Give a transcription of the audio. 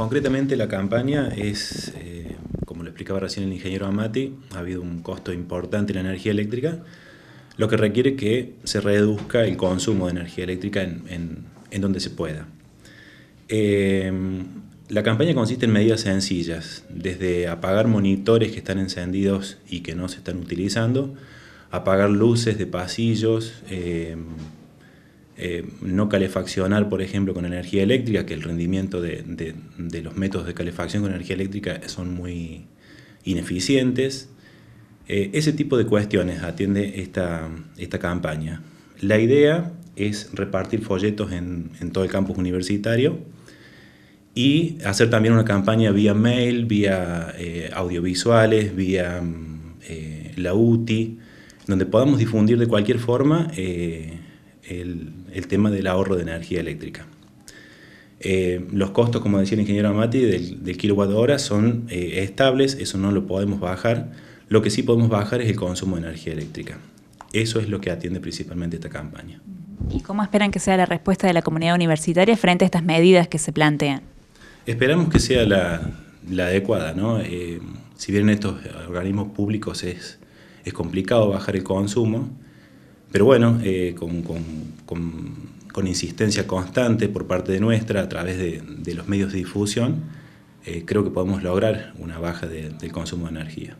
concretamente la campaña es, eh, como lo explicaba recién el ingeniero Amati, ha habido un costo importante en la energía eléctrica, lo que requiere que se reduzca el consumo de energía eléctrica en, donde se pueda. Eh, la campaña consiste en medidas sencillas, desde apagar monitores que están encendidos y que no se están utilizando, apagar luces de pasillos, eh, eh, no calefaccionar, por ejemplo, con energía eléctrica, que el rendimiento de, los métodos de calefacción con energía eléctrica son muy ineficientes. Eh, ese tipo de cuestiones atiende esta, esta, campaña. La idea es repartir folletos en, todo el campus universitario y hacer también una campaña vía mail, vía eh, audiovisuales, vía mm, la UTI, donde podamos difundir de cualquier forma el, tema del ahorro de energía eléctrica. Eh, los costos, como decía el ingeniero Amati, del, del kilowatt hora son eh, estables, eso no lo podemos bajar. Lo que sí podemos bajar es el consumo de energía eléctrica. Eso es lo que atiende principalmente esta campaña. ¿Y cómo esperan que sea la respuesta de la comunidad universitaria frente a estas medidas que se plantean? Esperamos que sea la, adecuada, ¿no? Eh, si bien en estos organismos públicos es, es complicado bajar el consumo, pero bueno, eh, con, insistencia constante por parte de nuestra a través de, los medios de difusión, eh, creo que podemos lograr una baja del consumo de energía.